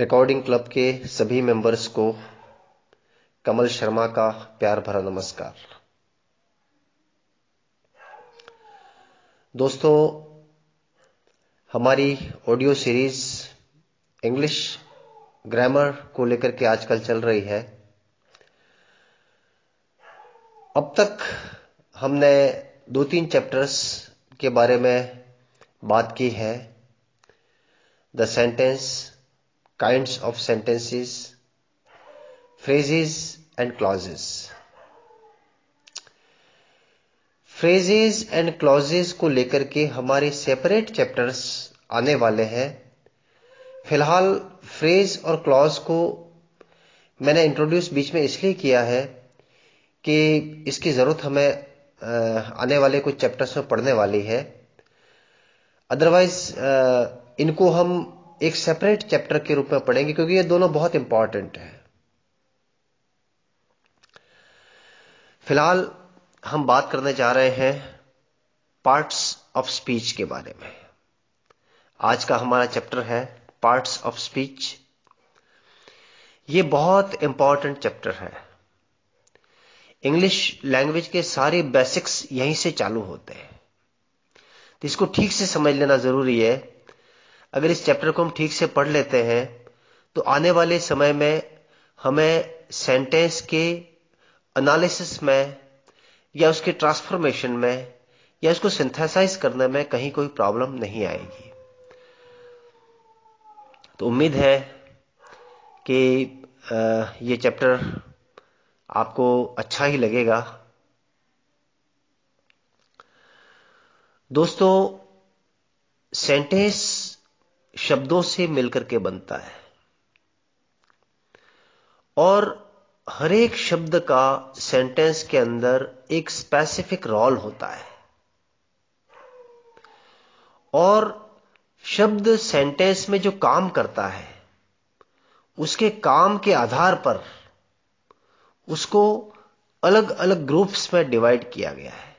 Recording club के सभी members को कमल शर्मा का प्यार भरा नमस्कार दोस्तों हमारी ऑडियो सीरीज इंग्लिश ग्रामर को लेकर के आजकल चल रही है अब तक हमने दो तीन चैप्टर्स के बारे में बात की है the sentence kinds of sentences, phrases, and clauses. Phrases and clauses को लेकर के हमारे सेपरेट चैप्टर्स आने वाले हैं फिलहाल फ्रेज और क्लॉज को मैंने इंट्रोड्यूस बीच में इसलिए किया है कि इसकी ज़रूरत हमें आने वाले कुछ चैप्टर्स में पढ़ने वाली है अदरवाइज इनको हम एक सेपरेट चैप्टर के रूप में पढ़ेंगे क्योंकि ये दोनों बहुत इंपॉर्टेंट है फिलहाल हम बात करने जा रहे हैं पार्ट्स ऑफ स्पीच के बारे में आज का हमारा चैप्टर है पार्ट्स ऑफ स्पीच ये बहुत इंपॉर्टेंट चैप्टर है इंग्लिश लैंग्वेज के सारे बेसिक्स यहीं से चालू होते हैं तो इसको ठीक से समझ लेना जरूरी है अगर इस चैप्टर को हम ठीक से पढ़ लेते हैं तो आने वाले समय में हमें सेंटेंस के एनालिसिस में या उसके ट्रांसफॉर्मेशन में या उसको सिंथेसाइज करने में कहीं कोई प्रॉब्लम नहीं आएगी तो उम्मीद है कि ये चैप्टर आपको अच्छा ही लगेगा दोस्तों सेंटेंस शब्दों से मिलकर के बनता है और हर एक शब्द का सेंटेंस के अंदर एक स्पेसिफिक रोल होता है और शब्द सेंटेंस में जो काम करता है उसके काम के आधार पर उसको अलग अलग ग्रुप्स में डिवाइड किया गया है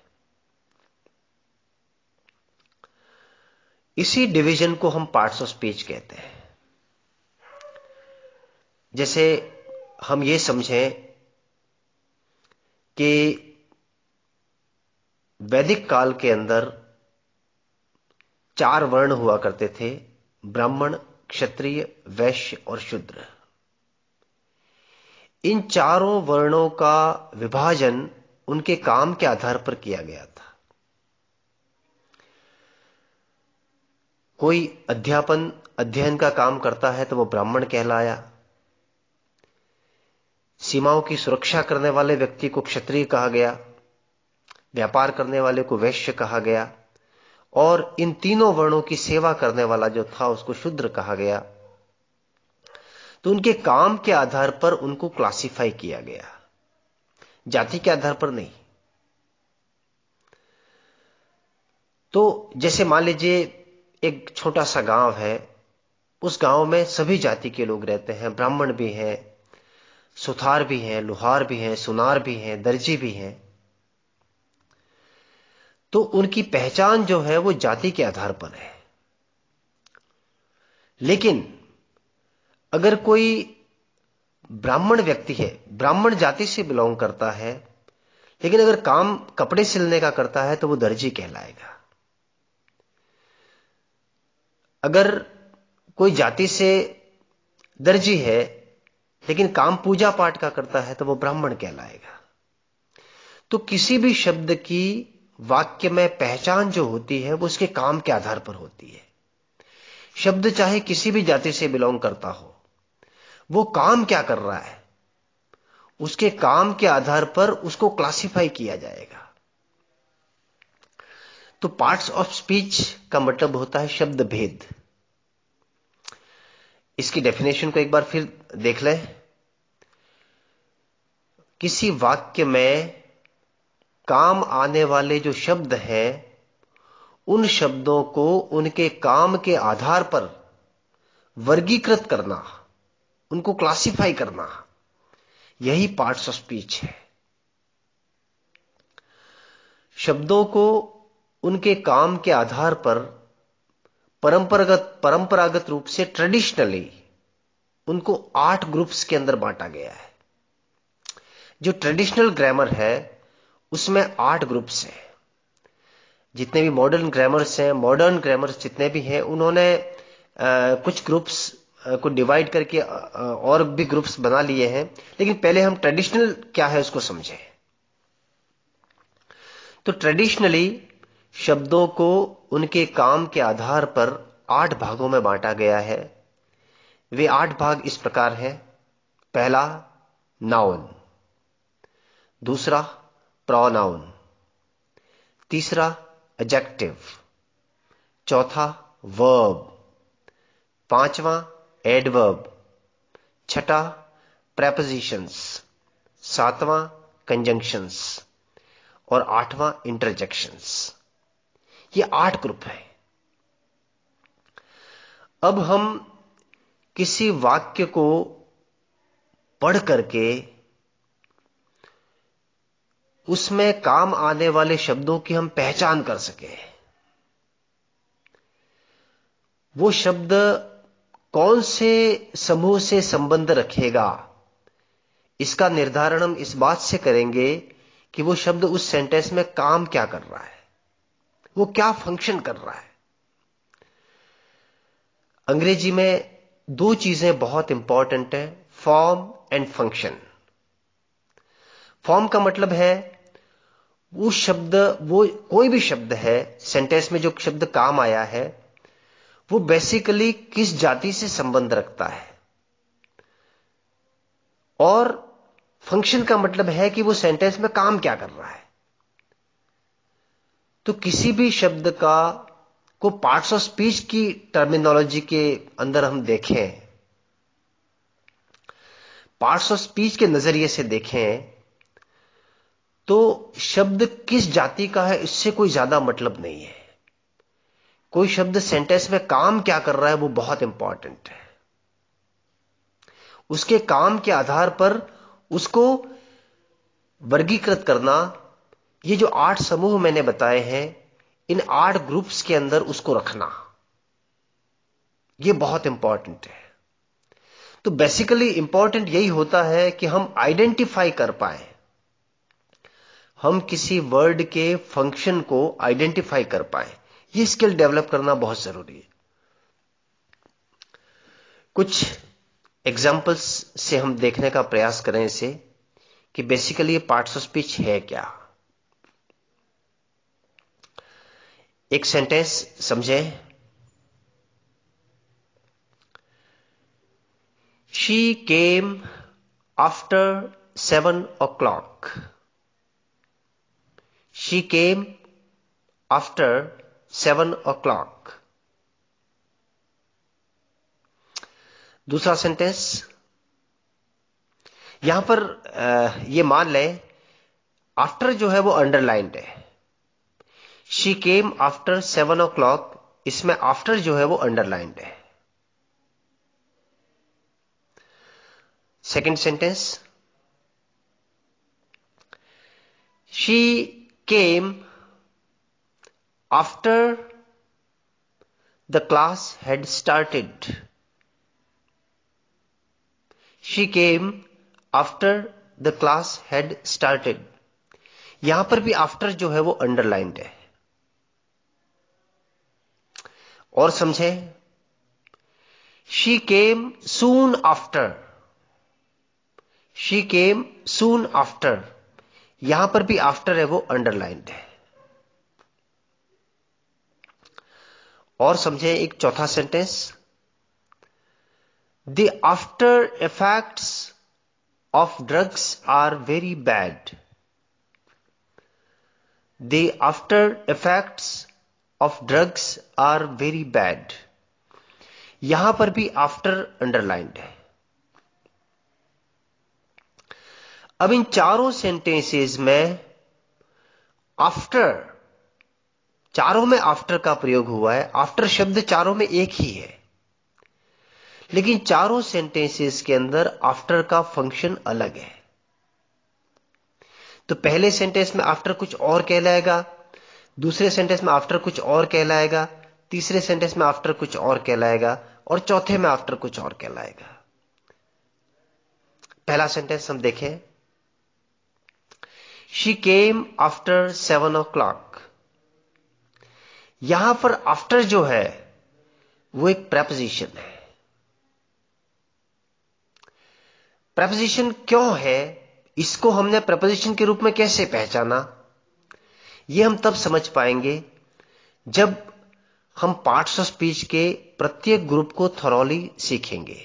इसी डिवीजन को हम पार्ट्स ऑफ स्पीच कहते हैं जैसे हम ये समझें कि वैदिक काल के अंदर चार वर्ण हुआ करते थे ब्राह्मण क्षत्रिय वैश्य और शूद्र इन चारों वर्णों का विभाजन उनके काम के आधार पर किया गया था कोई अध्यापन अध्ययन का काम करता है तो वह ब्राह्मण कहलाया सीमाओं की सुरक्षा करने वाले व्यक्ति को क्षत्रिय कहा गया व्यापार करने वाले को वैश्य कहा गया और इन तीनों वर्णों की सेवा करने वाला जो था उसको शूद्र कहा गया तो उनके काम के आधार पर उनको क्लासिफाई किया गया जाति के आधार पर नहीं तो जैसे मान लीजिए एक छोटा सा गांव है उस गांव में सभी जाति के लोग रहते हैं ब्राह्मण भी हैं सुथार भी हैं लुहार भी हैं सुनार भी हैं दर्जी भी हैं तो उनकी पहचान जो है वो जाति के आधार पर है लेकिन अगर कोई ब्राह्मण व्यक्ति है ब्राह्मण जाति से बिलोंग करता है लेकिन अगर काम कपड़े सिलने का करता है तो वो दर्जी कहलाएगा अगर कोई जाति से दर्जी है लेकिन काम पूजा पाठ का करता है तो वो ब्राह्मण कहलाएगा तो किसी भी शब्द की वाक्य में पहचान जो होती है वो उसके काम के आधार पर होती है शब्द चाहे किसी भी जाति से बिलोंग करता हो वो काम क्या कर रहा है उसके काम के आधार पर उसको क्लासिफाई किया जाएगा तो पार्ट्स ऑफ स्पीच का मतलब होता है शब्द भेद इसकी डेफिनेशन को एक बार फिर देख लें किसी वाक्य में काम आने वाले जो शब्द हैं उन शब्दों को उनके काम के आधार पर वर्गीकृत करना उनको क्लासिफाई करना यही पार्ट्स ऑफ स्पीच है शब्दों को उनके काम के आधार पर परंपरागत परंपरागत रूप से ट्रेडिशनली उनको आठ ग्रुप्स के अंदर बांटा गया है जो ट्रेडिशनल ग्रामर है उसमें आठ ग्रुप्स हैं जितने भी मॉडर्न ग्रामर्स हैं मॉडर्न ग्रामर्स जितने भी हैं उन्होंने आ, कुछ ग्रुप्स को डिवाइड करके और भी ग्रुप्स बना लिए हैं लेकिन पहले हम ट्रेडिशनल क्या है उसको समझें तो ट्रेडिशनली शब्दों को उनके काम के आधार पर आठ भागों में बांटा गया है वे आठ भाग इस प्रकार है पहला नाउन दूसरा प्रोनाउन तीसरा एजेक्टिव चौथा वर्ब पांचवा एडवर्ब छठा प्रेपोजिशंस सातवां कंजंक्शंस और आठवां इंटरजेक्शंस ये आठ ग्रुप है अब हम किसी वाक्य को पढ़ करके उसमें काम आने वाले शब्दों की हम पहचान कर सके वो शब्द कौन से समूह से संबंध रखेगा इसका निर्धारण हम इस बात से करेंगे कि वो शब्द उस सेंटेंस में काम क्या कर रहा है वो क्या फंक्शन कर रहा है अंग्रेजी में दो चीजें बहुत इंपॉर्टेंट है फॉर्म एंड फंक्शन फॉर्म का मतलब है वो शब्द वो कोई भी शब्द है सेंटेंस में जो शब्द काम आया है वो बेसिकली किस जाति से संबंध रखता है और फंक्शन का मतलब है कि वो सेंटेंस में काम क्या कर रहा है तो किसी भी शब्द का को पार्ट्स ऑफ स्पीच की टर्मिनोलॉजी के अंदर हम देखें पार्ट्स ऑफ स्पीच के नजरिए से देखें तो शब्द किस जाति का है इससे कोई ज्यादा मतलब नहीं है कोई शब्द सेंटेंस में काम क्या कर रहा है वो बहुत इंपॉर्टेंट है उसके काम के आधार पर उसको वर्गीकृत करना ये जो आठ समूह मैंने बताए हैं इन आठ ग्रुप्स के अंदर उसको रखना ये बहुत इंपॉर्टेंट है तो बेसिकली इंपॉर्टेंट यही होता है कि हम आइडेंटिफाई कर पाए हम किसी वर्ड के फंक्शन को आइडेंटिफाई कर पाए ये स्किल डेवलप करना बहुत जरूरी है कुछ एग्जाम्पल्स से हम देखने का प्रयास करें इसे कि बेसिकली पार्ट्स ऑफ स्पीच है क्या एक सेंटेंस समझे she came after seven o'clock she came after seven o'clock दूसरा सेंटेंस यहां पर यह मान लें आफ्टर जो है वो अंडरलाइंड है she came after seven o'clock इसमें आफ्टर जो है वो अंडरलाइंड है second sentence she came after the class had started she came after the class had started यहां पर भी आफ्टर जो है वो अंडरलाइंड है और समझे she came soon after she came soon after यहां पर भी आफ्टर है वो अंडरलाइंड है और समझे एक चौथा sentence the after effects of drugs are very bad the after effects of drugs are very bad यहां पर भी आफ्टर अंडरलाइंड है अब इन चारों सेंटेंसेस में आफ्टर चारों में आफ्टर का प्रयोग हुआ है आफ्टर शब्द चारों में एक ही है लेकिन चारों सेंटेंसेस के अंदर आफ्टर का फंक्शन अलग है तो पहले सेंटेंस में आफ्टर कुछ और कहलाएगा दूसरे सेंटेंस में आफ्टर कुछ और कहलाएगा तीसरे सेंटेंस में आफ्टर कुछ और कहलाएगा और चौथे में आफ्टर कुछ और कहलाएगा पहला सेंटेंस हम देखें she came after seven o'clock यहां पर आफ्टर जो है वो एक प्रेपोजिशन है प्रेपोजिशन क्यों है इसको हमने प्रपोजिशन के रूप में कैसे पहचाना ये हम तब समझ पाएंगे जब हम पार्ट्स ऑफ स्पीच के प्रत्येक ग्रुप को थरोली सीखेंगे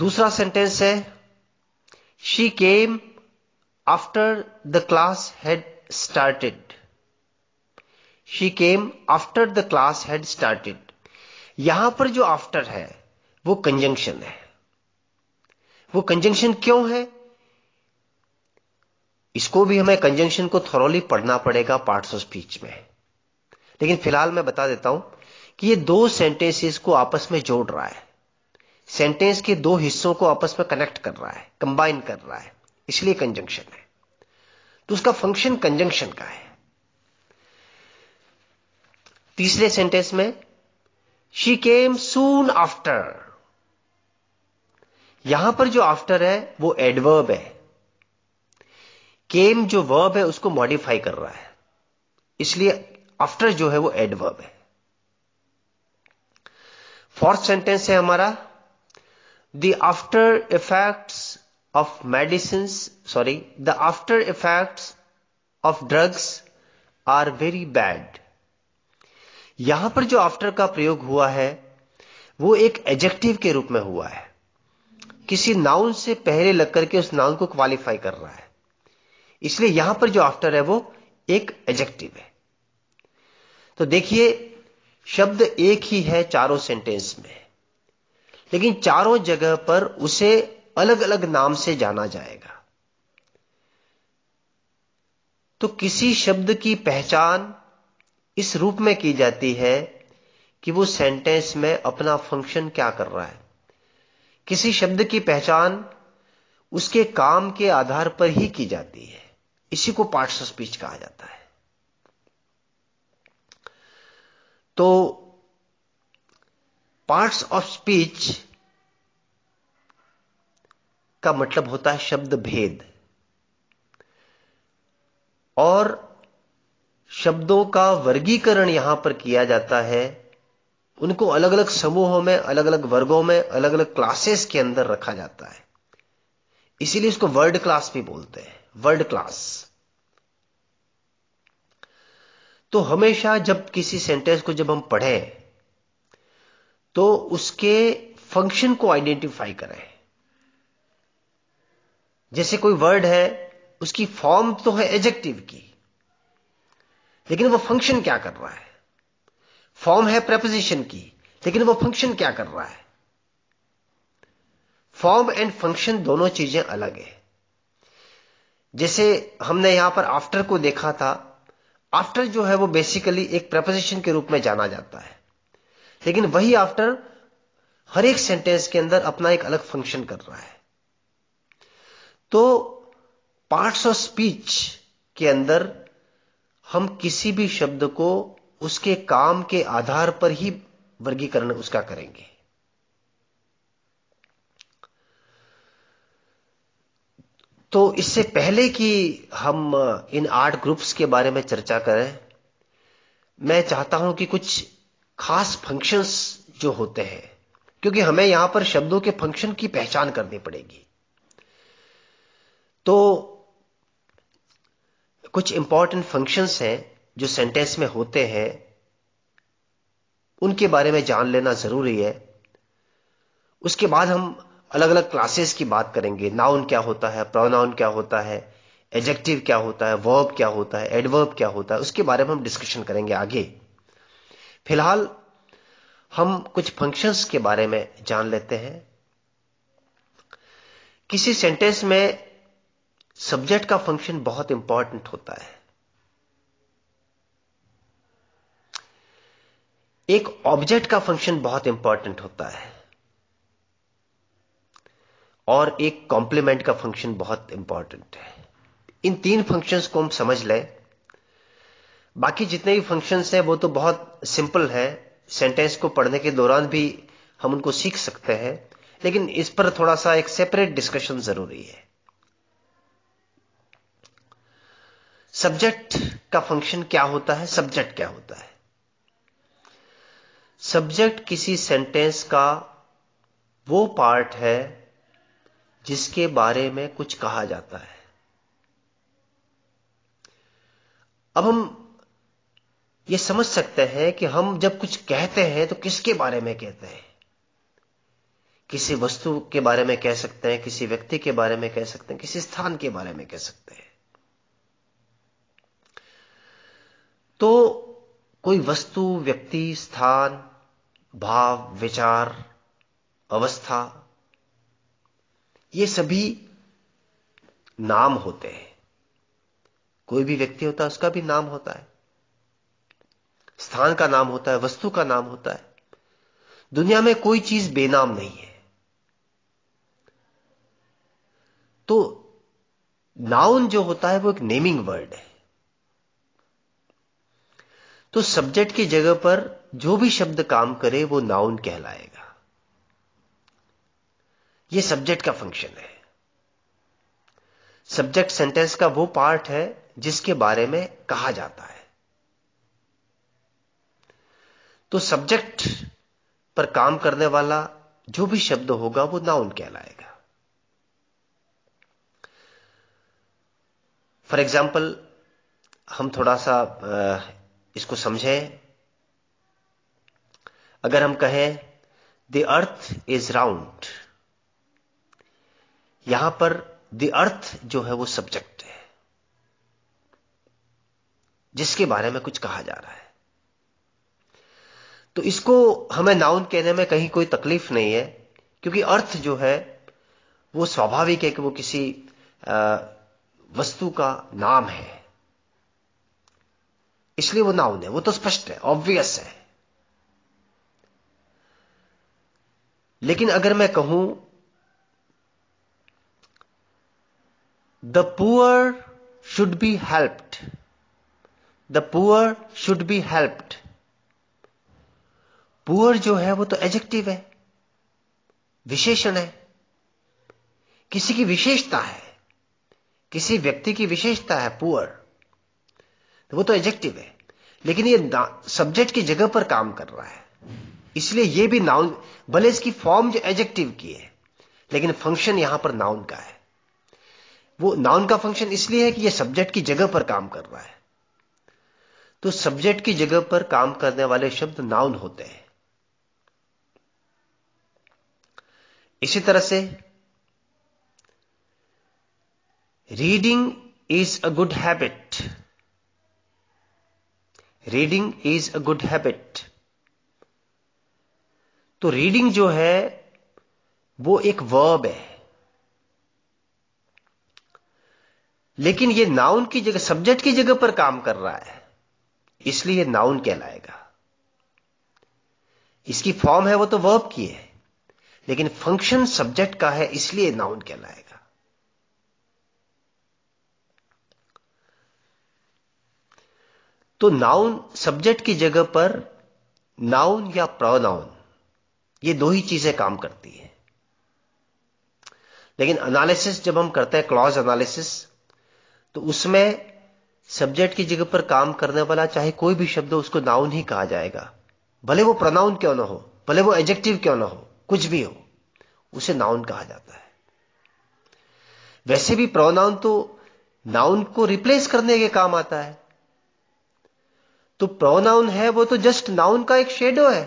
दूसरा सेंटेंस है she came after the class had started she came after the class had started यहां पर जो आफ्टर है वो कंजंक्शन है वो कंजंक्शन क्यों है इसको भी हमें कंजंक्शन को थोरोली पढ़ना पड़ेगा पार्ट्स ऑफ स्पीच में लेकिन फिलहाल मैं बता देता हूं कि ये दो सेंटेंसेस को आपस में जोड़ रहा है सेंटेंस के दो हिस्सों को आपस में कनेक्ट कर रहा है कंबाइन कर रहा है इसलिए कंजंक्शन है तो उसका फंक्शन कंजंक्शन का है तीसरे सेंटेंस में शी केम सून आफ्टर यहां पर जो आफ्टर है वो एडवर्ब है केम जो वर्ब है उसको मॉडिफाई कर रहा है इसलिए आफ्टर जो है वो एडवर्ब है फोर्थ सेंटेंस है हमारा the after effects of medicine sorry the after effects of drugs are very bad यहां पर जो आफ्टर का प्रयोग हुआ है वो एक एजेक्टिव के रूप में हुआ है किसी नाउन से पहले लगकर के उस नाउन को क्वालिफाई कर रहा है इसलिए यहां पर जो आफ्टर है वो एक एजेक्टिव है तो देखिए शब्द एक ही है चारों सेंटेंस में लेकिन चारों जगह पर उसे अलग अलग नाम से जाना जाएगा तो किसी शब्द की पहचान इस रूप में की जाती है कि वो सेंटेंस में अपना फंक्शन क्या कर रहा है किसी शब्द की पहचान उसके काम के आधार पर ही की जाती है इसी को पार्ट्स ऑफ स्पीच कहा जाता है तो पार्ट्स ऑफ स्पीच का मतलब होता है शब्द भेद और शब्दों का वर्गीकरण यहां पर किया जाता है उनको अलग अलग समूहों में अलग अलग वर्गों में अलग अलग क्लासेस के अंदर रखा जाता है इसीलिए इसको वर्ड क्लास भी बोलते हैं वर्ल्ड क्लास तो हमेशा जब किसी सेंटेंस को जब हम पढ़े तो उसके फंक्शन को आइडेंटिफाई करें जैसे कोई वर्ड है उसकी फॉर्म तो है एजेक्टिव की लेकिन वो फंक्शन क्या कर रहा है फॉर्म है प्रेपोजिशन की लेकिन वो फंक्शन क्या कर रहा है फॉर्म एंड फंक्शन दोनों चीजें अलग है जैसे हमने यहां पर आफ्टर को देखा था आफ्टर जो है वो बेसिकली एक प्रपोजिशन के रूप में जाना जाता है लेकिन वही आफ्टर हर एक सेंटेंस के अंदर अपना एक अलग फंक्शन कर रहा है तो पार्ट्स ऑफ स्पीच के अंदर हम किसी भी शब्द को उसके काम के आधार पर ही वर्गीकरण उसका करेंगे इससे पहले कि हम इन आर्ट ग्रुप्स के बारे में चर्चा करें मैं चाहता हूं कि कुछ खास फंक्शंस जो होते हैं क्योंकि हमें यहां पर शब्दों के फंक्शन की पहचान करनी पड़ेगी तो कुछ इंपॉर्टेंट फंक्शंस हैं जो सेंटेंस में होते हैं उनके बारे में जान लेना जरूरी है उसके बाद हम अलग अलग क्लासेस की बात करेंगे नाउन क्या होता है प्रोनाउन क्या होता है एडजेक्टिव क्या होता है वर्ब क्या होता है एडवर्ब क्या होता है उसके बारे में हम डिस्कशन करेंगे आगे फिलहाल हम कुछ फंक्शंस के बारे में जान लेते हैं किसी सेंटेंस में सब्जेक्ट का फंक्शन बहुत इंपॉर्टेंट होता है एक ऑब्जेक्ट का फंक्शन बहुत इंपॉर्टेंट होता है और एक कॉम्प्लीमेंट का फंक्शन बहुत इंपॉर्टेंट है इन तीन फंक्शंस को हम समझ लें बाकी जितने भी फंक्शंस हैं वो तो बहुत सिंपल है सेंटेंस को पढ़ने के दौरान भी हम उनको सीख सकते हैं लेकिन इस पर थोड़ा सा एक सेपरेट डिस्कशन जरूरी है सब्जेक्ट का फंक्शन क्या होता है सब्जेक्ट क्या होता है सब्जेक्ट किसी सेंटेंस का वो पार्ट है जिसके बारे में कुछ कहा जाता है अब हम यह समझ सकते हैं कि हम जब कुछ कहते हैं तो किसके बारे में कहते हैं किसी वस्तु के बारे में कह सकते हैं किसी व्यक्ति के बारे में कह सकते हैं किसी स्थान के बारे में कह सकते हैं तो कोई वस्तु व्यक्ति स्थान भाव विचार अवस्था ये सभी नाम होते हैं कोई भी व्यक्ति होता है उसका भी नाम होता है स्थान का नाम होता है वस्तु का नाम होता है दुनिया में कोई चीज बेनाम नहीं है तो नाउन जो होता है वो एक नेमिंग वर्ड है तो सब्जेक्ट की जगह पर जो भी शब्द काम करे वो नाउन कहलाएगा ये सब्जेक्ट का फंक्शन है सब्जेक्ट सेंटेंस का वो पार्ट है जिसके बारे में कहा जाता है तो सब्जेक्ट पर काम करने वाला जो भी शब्द होगा वो नाउन कहलाएगा फॉर एग्जाम्पल हम थोड़ा सा इसको समझें अगर हम कहें द अर्थ इज राउंड यहां पर द अर्थ जो है वो सब्जेक्ट है जिसके बारे में कुछ कहा जा रहा है तो इसको हमें नाउन कहने में कहीं कोई तकलीफ नहीं है क्योंकि अर्थ जो है वो स्वाभाविक है कि वो किसी वस्तु का नाम है इसलिए वो नाउन है वो तो स्पष्ट है ऑब्वियस है लेकिन अगर मैं कहूं The poor should be helped. The poor should be helped. Poor जो है वो तो एजेक्टिव है विशेषण है किसी की विशेषता है किसी व्यक्ति की विशेषता है पुअर तो वो तो एजेक्टिव है लेकिन ये सब्जेक्ट की जगह पर काम कर रहा है इसलिए ये भी नाउन भले इसकी फॉर्म जो एजेक्टिव की है लेकिन फंक्शन यहां पर नाउन का है वो नाउन का फंक्शन इसलिए है कि ये सब्जेक्ट की जगह पर काम कर रहा है तो सब्जेक्ट की जगह पर काम करने वाले शब्द नाउन होते हैं इसी तरह से reading is a good habit reading is a good habit तो रीडिंग जो है वो एक वर्ब है लेकिन ये नाउन की जगह सब्जेक्ट की जगह पर काम कर रहा है इसलिए नाउन कहलाएगा इसकी फॉर्म है वो तो वर्ब की है लेकिन फंक्शन सब्जेक्ट का है इसलिए नाउन कहलाएगा तो नाउन सब्जेक्ट की जगह पर नाउन या प्रोनाउन ये दो ही चीजें काम करती है लेकिन एनालिसिस जब हम करते हैं क्लॉज एनालिसिस तो उसमें सब्जेक्ट की जगह पर काम करने वाला चाहे कोई भी शब्द हो उसको नाउन ही कहा जाएगा भले वो प्रोनाउन क्यों ना हो भले वो एडजेक्टिव क्यों ना हो कुछ भी हो उसे नाउन कहा जाता है वैसे भी प्रोनाउन तो नाउन को रिप्लेस करने के काम आता है तो प्रोनाउन है वो तो जस्ट नाउन का एक शेडो है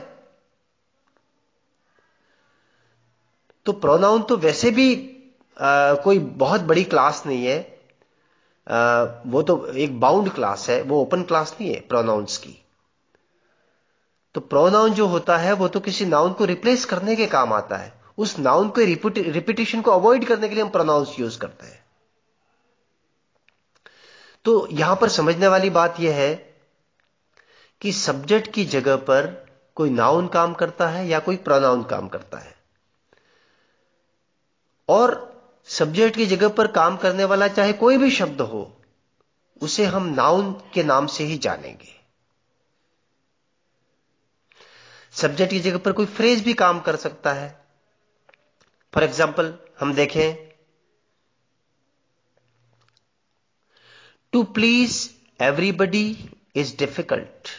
तो प्रोनाउन तो वैसे भी आ, कोई बहुत बड़ी क्लास नहीं है वो तो एक बाउंड क्लास है वो ओपन क्लास नहीं है प्रोनाउंस की तो प्रोनाउन जो होता है वो तो किसी नाउन को रिप्लेस करने के काम आता है उस नाउन के रिपीटेशन को अवॉइड करने के लिए हम प्रोनाउंस यूज करते हैं तो यहां पर समझने वाली बात यह है कि सब्जेक्ट की जगह पर कोई नाउन काम करता है या कोई प्रोनाउन काम करता है और सब्जेक्ट की जगह पर काम करने वाला चाहे कोई भी शब्द हो उसे हम नाउन के नाम से ही जानेंगे सब्जेक्ट की जगह पर कोई फ्रेज भी काम कर सकता है फॉर एग्जाम्पल हम देखें to please everybody is difficult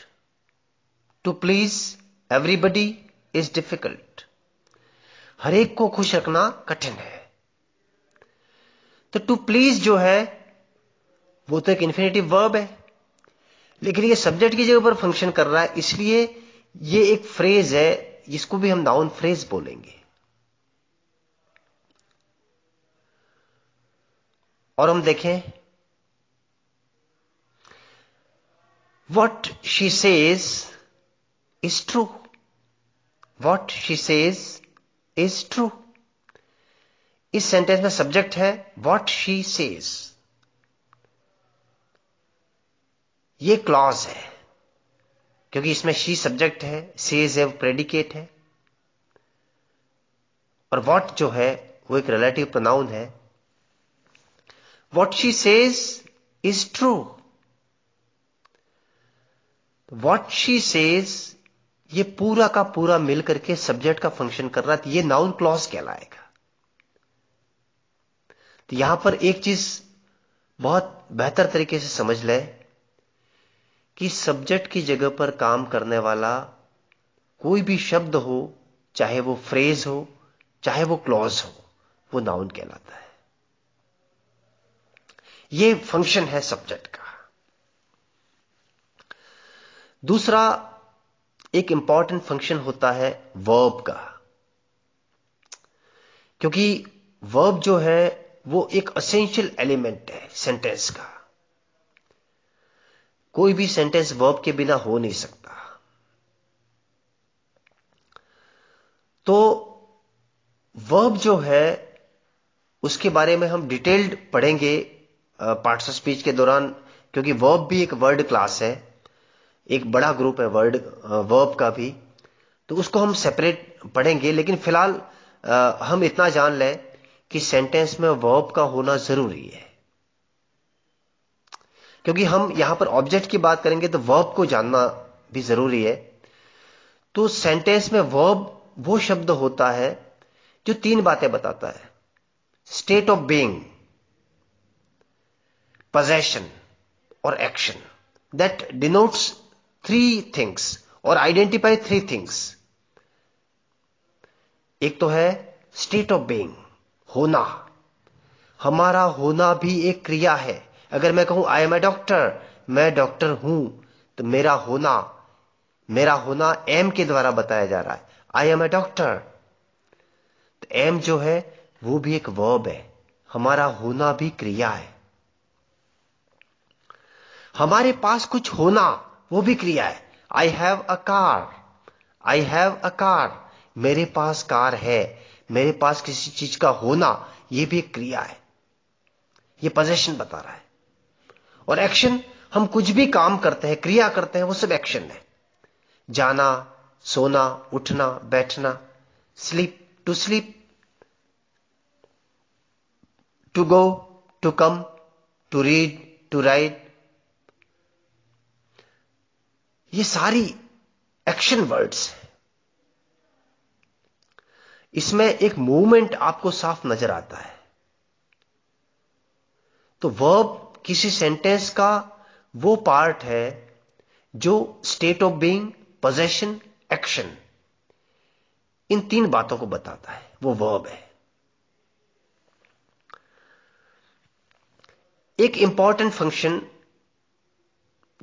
to please everybody is difficult हर एक को खुश रखना कठिन है तो टू प्लीज जो है वो तो एक इन्फिनेटिव वर्ब है लेकिन ये सब्जेक्ट की जगह पर फंक्शन कर रहा है इसलिए ये एक फ्रेज है जिसको भी हम नाउन फ्रेज बोलेंगे और हम देखें what she says is true what she says is true इस सेंटेंस में सब्जेक्ट है वॉट शी सेज ये क्लॉज है क्योंकि इसमें शी सब्जेक्ट है सेज है प्रेडिकेट है और वॉट जो है वो एक रिलेटिव प्रोनाउन है what she says is true what she says ये पूरा का पूरा मिलकर के सब्जेक्ट का फंक्शन कर रहा है तो ये नाउन क्लॉज कहलाएगा तो यहां पर एक चीज बहुत बेहतर तरीके से समझ लें कि सब्जेक्ट की जगह पर काम करने वाला कोई भी शब्द हो चाहे वो फ्रेज हो चाहे वो क्लॉज हो वो नाउन कहलाता है ये फंक्शन है सब्जेक्ट का दूसरा एक इंपॉर्टेंट फंक्शन होता है वर्ब का क्योंकि वर्ब जो है वो एक असेंशियल एलिमेंट है सेंटेंस का कोई भी सेंटेंस वर्ब के बिना हो नहीं सकता तो वर्ब जो है उसके बारे में हम डिटेल्ड पढ़ेंगे पार्ट्स ऑफ स्पीच के दौरान क्योंकि वर्ब भी एक वर्ड क्लास है एक बड़ा ग्रुप है वर्ड वर्ब का भी तो उसको हम सेपरेट पढ़ेंगे लेकिन फिलहाल हम इतना जान लें कि सेंटेंस में वर्ब का होना जरूरी है क्योंकि हम यहां पर ऑब्जेक्ट की बात करेंगे तो वर्ब को जानना भी जरूरी है तो सेंटेंस में वर्ब वो शब्द होता है जो तीन बातें बताता है स्टेट ऑफ बीइंग पजेशन और action that denotes three things और आइडेंटिफाई थ्री थिंग्स एक तो है स्टेट ऑफ बीइंग होना हमारा होना भी एक क्रिया है अगर मैं कहूं आई एम ए डॉक्टर मैं डॉक्टर हूं तो मेरा होना मेरा होना एम के द्वारा बताया जा रहा है आई एम ए डॉक्टर तो एम जो है वो भी एक वर्ब है हमारा होना भी क्रिया है हमारे पास कुछ होना वो भी क्रिया है I have a car I have a car मेरे पास कार है मेरे पास किसी चीज का होना यह भी एक क्रिया है यह पोजेशन बता रहा है और एक्शन हम कुछ भी काम करते हैं क्रिया करते हैं वो सब एक्शन है जाना सोना उठना बैठना sleep to sleep to go to come to read to write ये सारी एक्शन वर्ड्स हैं इसमें एक मूवमेंट आपको साफ नजर आता है तो वर्ब किसी सेंटेंस का वो पार्ट है जो state of being possession action इन तीन बातों को बताता है वो वर्ब है एक इंपॉर्टेंट फंक्शन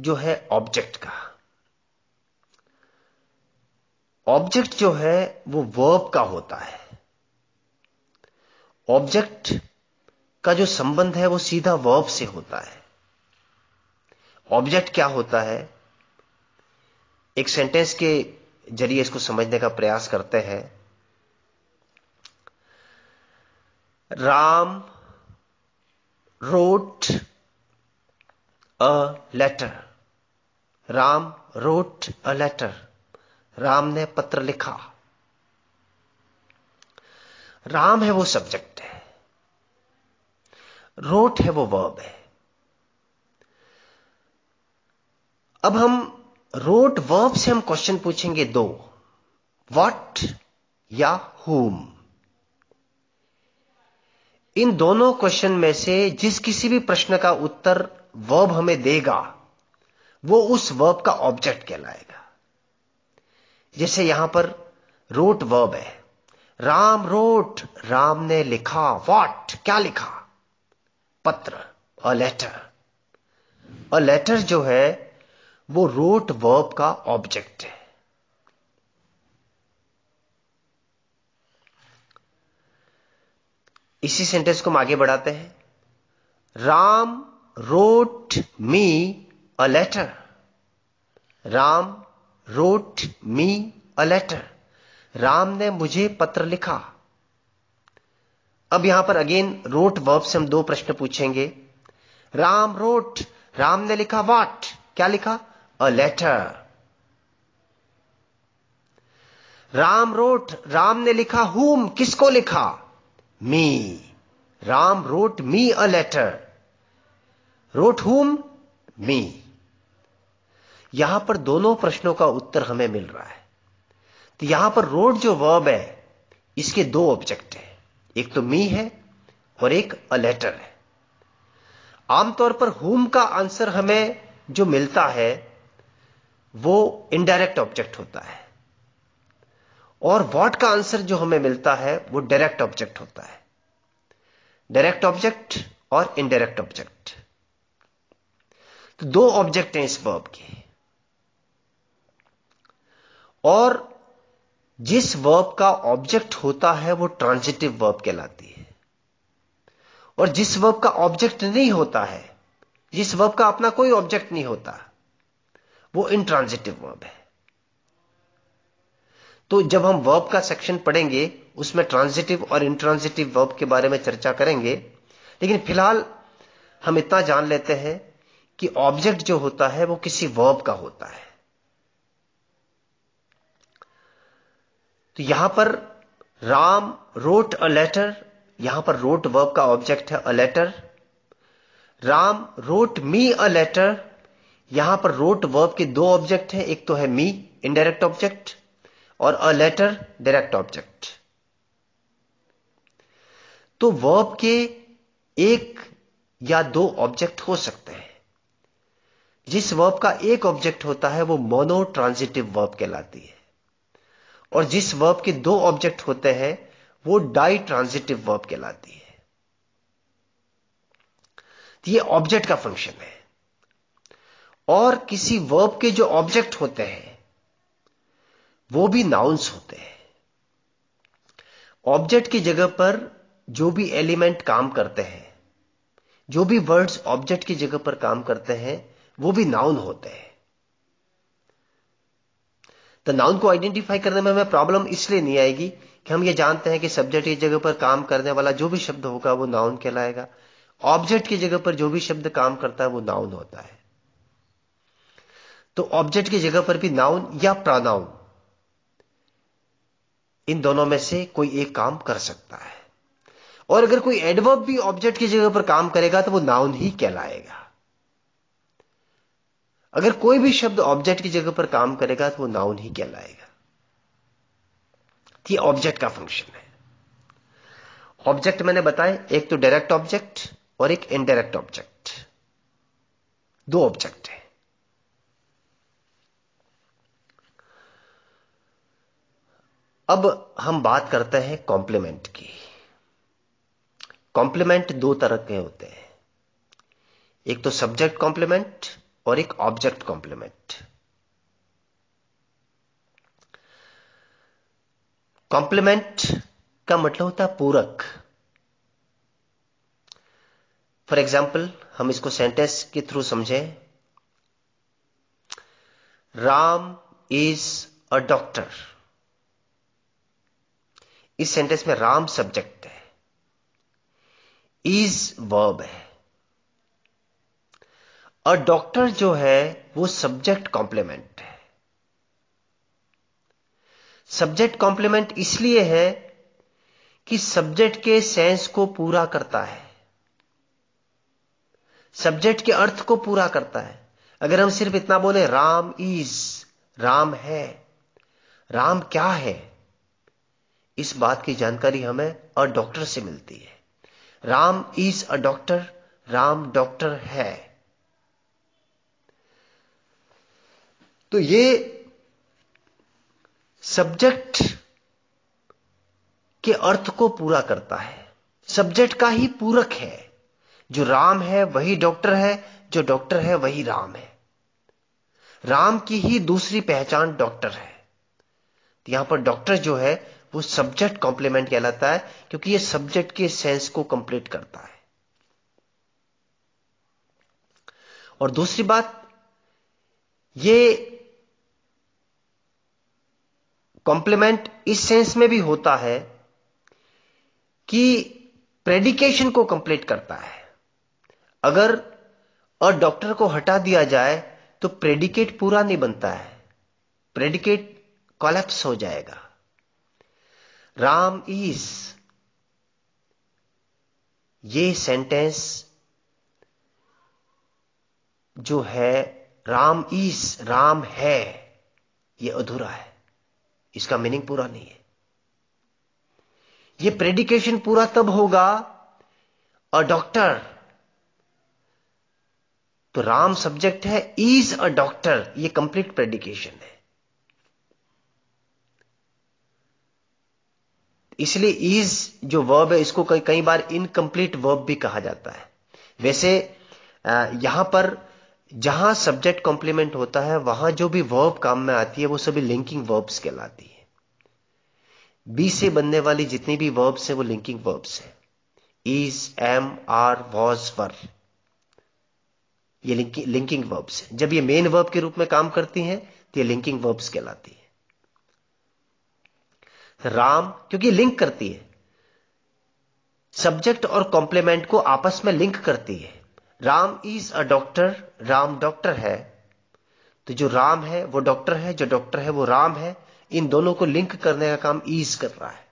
जो है ऑब्जेक्ट का ऑब्जेक्ट जो है वो वर्ब का होता है ऑब्जेक्ट का जो संबंध है वो सीधा वर्ब से होता है ऑब्जेक्ट क्या होता है एक सेंटेंस के जरिए इसको समझने का प्रयास करते हैं Ram wrote a letter Ram wrote a letter Ram ने पत्र लिखा राम है वो सब्जेक्ट है रोट है वो वर्ब है अब हम रोट वर्ब से हम क्वेश्चन पूछेंगे दो वॉट या हुम इन दोनों क्वेश्चन में से जिस किसी भी प्रश्न का उत्तर वर्ब हमें देगा वो उस वर्ब का ऑब्जेक्ट कहलाएगा जैसे यहां पर रोट वर्ब है राम रोट राम ने लिखा वॉट क्या लिखा पत्र अ लेटर अ लेटर जो है वो रोट वर्ब का ऑब्जेक्ट है इसी सेंटेंस को हम आगे बढ़ाते हैं Ram wrote me a letter Ram wrote me a letter Ram ने मुझे पत्र लिखा अब यहां पर अगेन रोट वर्ब से हम दो प्रश्न पूछेंगे राम रोट राम ने लिखा वाट क्या लिखा a letter Ram wrote Ram ने लिखा हुम किसको लिखा me Ram wrote me a letter wrote whom me यहां पर दोनों प्रश्नों का उत्तर हमें मिल रहा है तो यहां पर रोड जो वर्ब है इसके दो ऑब्जेक्ट हैं एक तो मी है और एक अ लेटर है आमतौर पर हुम का आंसर हमें जो मिलता है वो इनडायरेक्ट ऑब्जेक्ट होता है और वॉट का आंसर जो हमें मिलता है वो डायरेक्ट ऑब्जेक्ट होता है डायरेक्ट ऑब्जेक्ट और इनडायरेक्ट ऑब्जेक्ट तो दो ऑब्जेक्ट हैं इस वर्ब के और जिस वर्ब का ऑब्जेक्ट होता है वो ट्रांजिटिव वर्ब कहलाती है और जिस वर्ब का ऑब्जेक्ट नहीं होता है जिस वर्ब का अपना कोई ऑब्जेक्ट नहीं होता वो इनट्रांजिटिव वर्ब है तो जब हम वर्ब का सेक्शन पढ़ेंगे उसमें ट्रांजिटिव और इंट्रांजिटिव वर्ब के बारे में चर्चा करेंगे लेकिन फिलहाल हम इतना जान लेते हैं कि ऑब्जेक्ट जो होता है वो किसी वर्ब का होता है तो यहां पर राम रोट अ लेटर यहां पर रोट वर्ब का ऑब्जेक्ट है a letter Ram wrote me a letter यहां पर रोट वर्ब के दो ऑब्जेक्ट हैं एक तो है मी इनडायरेक्ट ऑब्जेक्ट और अ लेटर डायरेक्ट ऑब्जेक्ट तो वर्ब के एक या दो ऑब्जेक्ट हो सकते हैं जिस वर्ब का एक ऑब्जेक्ट होता है वो मोनो ट्रांजिटिव वर्ब कहलाती है और जिस वर्ब के दो ऑब्जेक्ट होते हैं वो डाई ट्रांजिटिव वर्ब कहलाती है तो ये ऑब्जेक्ट का फंक्शन है और किसी वर्ब के जो ऑब्जेक्ट होते हैं वो भी नाउंस होते हैं ऑब्जेक्ट की जगह पर जो भी एलिमेंट काम करते हैं जो भी वर्ड्स ऑब्जेक्ट की जगह पर काम करते हैं वो भी नाउन होते हैं तो नाउन को आइडेंटिफाई करने में हमें प्रॉब्लम इसलिए नहीं आएगी कि हम ये जानते हैं कि सब्जेक्ट की जगह पर काम करने वाला जो भी शब्द होगा वो नाउन कहलाएगा ऑब्जेक्ट की जगह पर जो भी शब्द काम करता है वो नाउन होता है तो ऑब्जेक्ट की जगह पर भी नाउन या प्रानाउन इन दोनों में से कोई एक काम कर सकता है और अगर कोई एडवर्ब भी ऑब्जेक्ट की जगह पर काम करेगा तो वो नाउन ही कहलाएगा अगर कोई भी शब्द ऑब्जेक्ट की जगह पर काम करेगा तो वो नाउन ही कहलाएगा ये ऑब्जेक्ट का फंक्शन है ऑब्जेक्ट मैंने बताए एक तो डायरेक्ट ऑब्जेक्ट और एक इनडायरेक्ट ऑब्जेक्ट दो ऑब्जेक्ट है अब हम बात करते हैं कॉम्प्लीमेंट की कॉम्प्लीमेंट दो तरह के होते हैं एक तो सब्जेक्ट कॉम्प्लीमेंट और एक ऑब्जेक्ट कॉम्प्लीमेंट कॉम्प्लीमेंट का मतलब होता है पूरक फॉर एग्जाम्पल हम इसको सेंटेंस के थ्रू समझें राम इज अ डॉक्टर इस सेंटेंस में राम सब्जेक्ट है इज वर्ब है और डॉक्टर जो है वो सब्जेक्ट कॉम्प्लीमेंट है सब्जेक्ट कॉम्प्लीमेंट इसलिए है कि सब्जेक्ट के सेंस को पूरा करता है सब्जेक्ट के अर्थ को पूरा करता है अगर हम सिर्फ इतना बोले राम इज राम है राम क्या है इस बात की जानकारी हमें और डॉक्टर से मिलती है Ram is a doctor Ram doctor है तो ये सब्जेक्ट के अर्थ को पूरा करता है सब्जेक्ट का ही पूरक है जो राम है वही डॉक्टर है जो डॉक्टर है वही राम है राम की ही दूसरी पहचान डॉक्टर है तो यहां पर डॉक्टर जो है वो सब्जेक्ट कॉम्प्लीमेंट कहलाता है क्योंकि ये सब्जेक्ट के सेंस को कंप्लीट करता है और दूसरी बात ये कॉम्प्लीमेंट इस सेंस में भी होता है कि प्रेडिकेशन को कंप्लीट करता है अगर अ डॉक्टर को हटा दिया जाए तो प्रेडिकेट पूरा नहीं बनता है प्रेडिकेट कॉलेप्स हो जाएगा राम इज ये सेंटेंस जो है राम इज राम है ये अधूरा है इसका मीनिंग पूरा नहीं है यह प्रेडिकेशन पूरा तब होगा अ डॉक्टर तो राम सब्जेक्ट है इज अ डॉक्टर ये कंप्लीट प्रेडिकेशन है इसलिए इज जो वर्ब है इसको कई कई बार इनकंप्लीट वर्ब भी कहा जाता है वैसे यहां पर जहां सब्जेक्ट कॉम्प्लीमेंट होता है वहां जो भी वर्ब काम में आती है वो सभी लिंकिंग वर्ब्स कहलाती है बी से बनने वाली जितनी भी वर्ब्स है वो लिंकिंग वर्ब्स है is am are was were ये लिंकिंग वर्ब्स है जब ये मेन वर्ब के रूप में काम करती हैं तो ये लिंकिंग वर्ब्स कहलाती है राम क्योंकि लिंक करती है सब्जेक्ट और कॉम्प्लीमेंट को आपस में लिंक करती है Ram is a doctor Ram doctor है तो जो राम है वो डॉक्टर है जो डॉक्टर है वो राम है इन दोनों को लिंक करने का काम ईज कर रहा है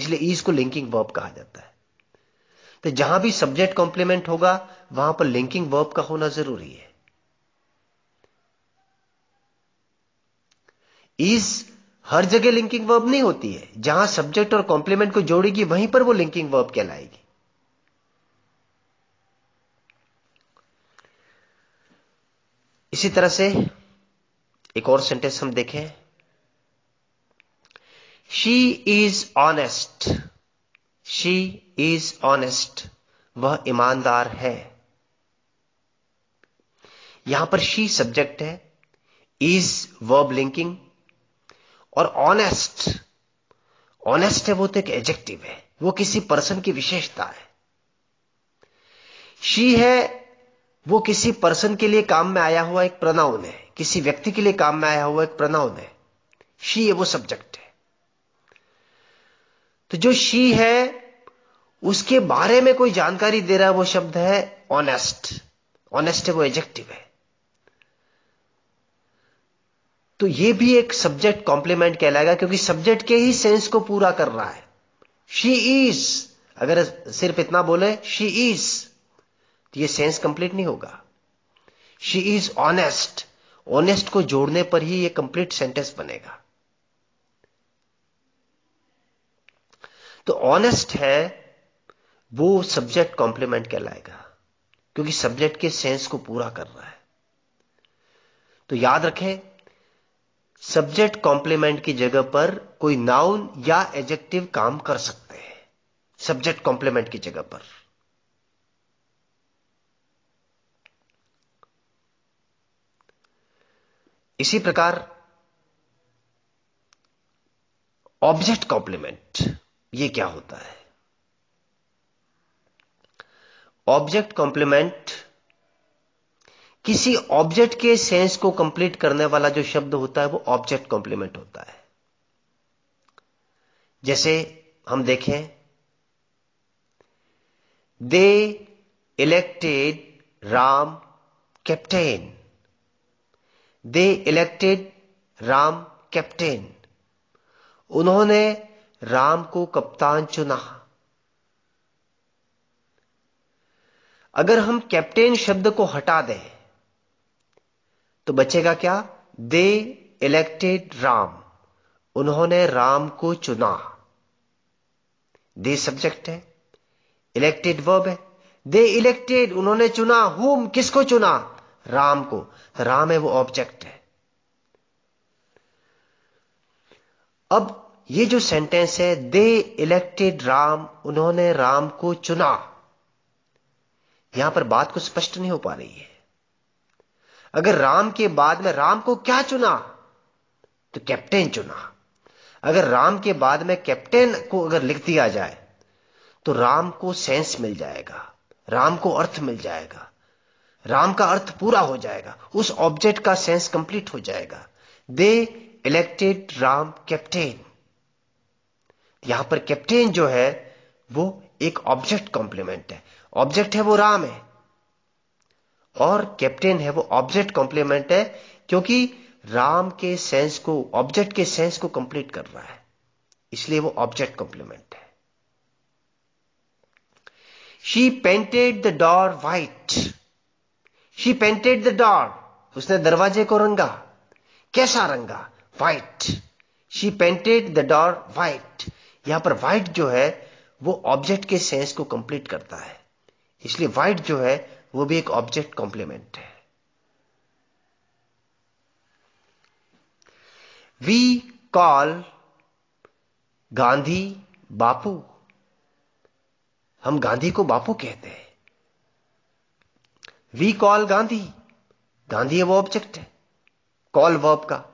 इसलिए ईज को लिंकिंग वर्ब कहा जाता है तो जहां भी सब्जेक्ट कॉम्प्लीमेंट होगा वहां पर लिंकिंग वर्ब का होना जरूरी है ईज हर जगह लिंकिंग वर्ब नहीं होती है जहां सब्जेक्ट और कॉम्प्लीमेंट को जोड़ेगी वहीं पर वो लिंकिंग वर्ब कहलाएगी इसी तरह से एक और सेंटेंस हम देखें she is honest she is honest वह ईमानदार है यहां पर शी सब्जेक्ट है इज वर्ब लिंकिंग और ऑनेस्ट ऑनेस्ट है वो तो एक एजेक्टिव है वो किसी पर्सन की विशेषता है शी है वो किसी पर्सन के लिए काम में आया हुआ एक प्रनाउन है किसी व्यक्ति के लिए काम में आया हुआ एक प्रनाउन है शी है वो सब्जेक्ट है तो जो शी है उसके बारे में कोई जानकारी दे रहा है वो शब्द है ऑनेस्ट ऑनेस्ट है वो एजेक्टिव है तो ये भी एक सब्जेक्ट कॉम्प्लीमेंट कहलाएगा क्योंकि सब्जेक्ट के ही सेंस को पूरा कर रहा है शी इज अगर सिर्फ इतना बोले शी इज तो ये सेंस कंप्लीट नहीं होगा शी इज ऑनेस्ट ऑनेस्ट को जोड़ने पर ही ये कंप्लीट सेंटेंस बनेगा तो ऑनेस्ट है वो सब्जेक्ट कॉम्प्लीमेंट कहलाएगा क्योंकि सब्जेक्ट के सेंस को पूरा कर रहा है तो याद रखें सब्जेक्ट कॉम्प्लीमेंट की जगह पर कोई नाउन या एजेक्टिव काम कर सकते हैं सब्जेक्ट कॉम्प्लीमेंट की जगह पर इसी प्रकार ऑब्जेक्ट कॉम्प्लीमेंट ये क्या होता है ऑब्जेक्ट कॉम्प्लीमेंट किसी ऑब्जेक्ट के सेंस को कंप्लीट करने वाला जो शब्द होता है वो ऑब्जेक्ट कॉम्प्लीमेंट होता है जैसे हम देखें they elected Ram captain they elected Ram captain उन्होंने राम को कप्तान चुना अगर हम कैप्टेन शब्द को हटा दें तो बचेगा क्या दे इलेक्टेड राम उन्होंने राम को चुना दे सब्जेक्ट है इलेक्टेड वर्ब है दे इलेक्टेड उन्होंने चुना होम किसको चुना राम को तो राम है वो ऑब्जेक्ट है अब ये जो सेंटेंस है दे इलेक्टेड राम उन्होंने राम को चुना यहां पर बात को स्पष्ट नहीं हो पा रही है अगर राम के बाद में राम को क्या चुना तो कैप्टन चुना अगर राम के बाद में कैप्टन को अगर लिख दिया जाए तो राम को सेंस मिल जाएगा राम को अर्थ मिल जाएगा राम का अर्थ पूरा हो जाएगा उस ऑब्जेक्ट का सेंस कंप्लीट हो जाएगा दे इलेक्टेड राम कैप्टेन यहां पर कैप्टेन जो है वो एक ऑब्जेक्ट कॉम्प्लीमेंट है ऑब्जेक्ट है वो राम है और कैप्टेन है वो ऑब्जेक्ट कॉम्प्लीमेंट है क्योंकि राम के सेंस को ऑब्जेक्ट के सेंस को कंप्लीट कर रहा है इसलिए वो ऑब्जेक्ट कॉम्प्लीमेंट है she painted the door white she painted the door उसने दरवाजे को रंगा कैसा रंगा white she painted the door white यहां पर व्हाइट जो है वो ऑब्जेक्ट के सेंस को कंप्लीट करता है इसलिए व्हाइट जो है वो भी एक ऑब्जेक्ट कॉम्प्लीमेंट है वी कॉल गांधी बापू हम गांधी को बापू कहते हैं वी कॉल गांधी गांधी है वो ऑब्जेक्ट है कॉल वर्ब का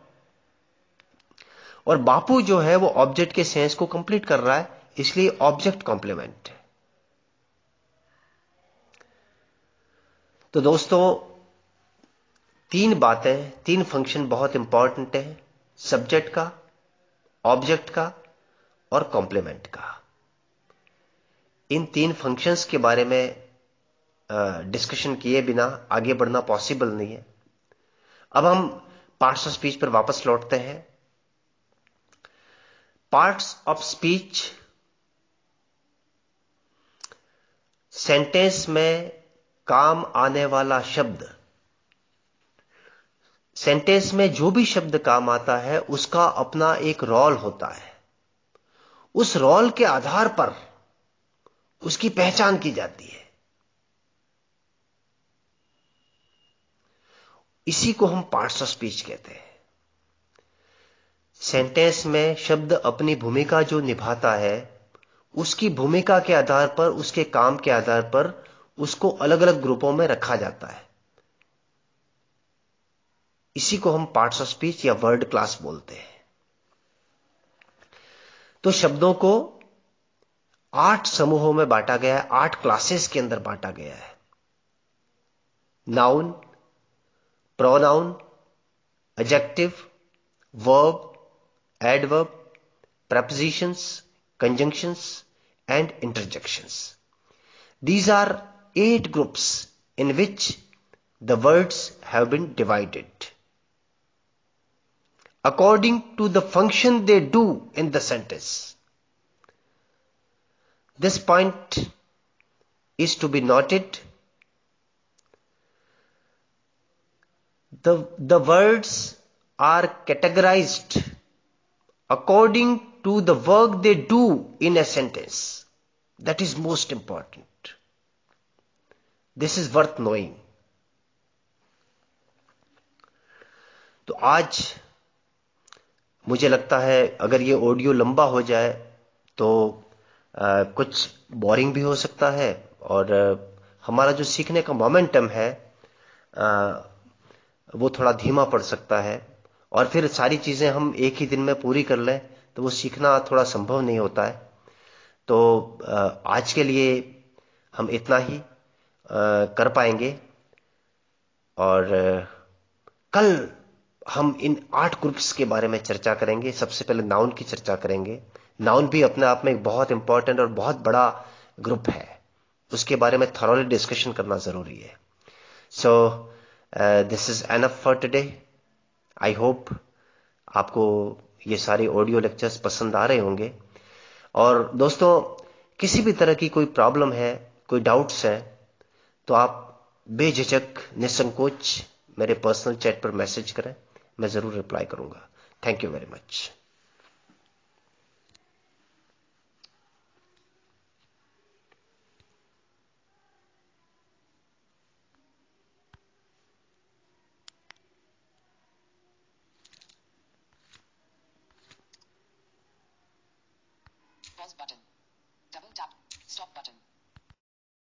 और बापू जो है वो ऑब्जेक्ट के सेंस को कंप्लीट कर रहा है इसलिए ऑब्जेक्ट कॉम्प्लीमेंट है तो दोस्तों तीन बातें तीन फंक्शन बहुत इंपॉर्टेंट हैं सब्जेक्ट का ऑब्जेक्ट का और कॉम्प्लीमेंट का इन तीन फंक्शंस के बारे में डिस्कशन किए बिना आगे बढ़ना पॉसिबल नहीं है अब हम पार्ट्स ऑफ स्पीच पर वापस लौटते हैं पार्ट्स ऑफ स्पीच सेंटेंस में काम आने वाला शब्द सेंटेंस में जो भी शब्द काम आता है उसका अपना एक रोल होता है उस रोल के आधार पर उसकी पहचान की जाती है इसी को हम पार्ट्स ऑफ स्पीच कहते हैं सेंटेंस में शब्द अपनी भूमिका जो निभाता है उसकी भूमिका के आधार पर उसके काम के आधार पर उसको अलग अलग ग्रुपों में रखा जाता है इसी को हम पार्ट्स ऑफ स्पीच या वर्ड क्लास बोलते हैं तो शब्दों को आठ समूहों में बांटा गया है आठ क्लासेस के अंदर बांटा गया है noun pronoun, adjective, verb, adverb, prepositions, conjunctions, and interjections. These are eight groups in which the words have been divided according to the function they do in the sentence. This point is to be noted the, the words are categorized according to the work they do in a sentence. That is most important. this is worth knowing तो आज मुझे लगता है अगर ये audio लंबा हो जाए तो आ, कुछ बोरिंग भी हो सकता है और आ, हमारा जो सीखने का मोमेंटम है आ, वो थोड़ा धीमा पड़ सकता है और फिर सारी चीज़ें हम एक ही दिन में पूरी कर लें तो वो सीखना थोड़ा संभव नहीं होता है तो आज के लिए हम इतना ही कर पाएंगे और कल हम इन आठ ग्रुप्स के बारे में चर्चा करेंगे सबसे पहले नाउन की चर्चा करेंगे नाउन भी अपने आप में एक बहुत इंपॉर्टेंट और बहुत बड़ा ग्रुप है उसके बारे में थॉरली डिस्कशन करना जरूरी है so so, this is enough for today I hope आपको ये सारे ऑडियो लेक्चर्स पसंद आ रहे होंगे और दोस्तों किसी भी तरह की कोई प्रॉब्लम है कोई डाउट्स हैं तो आप बेझिझक निसंकोच मेरे पर्सनल चैट पर मैसेज करें मैं ज़रूर रिप्लाई करूंगा थैंक यू वेरी मच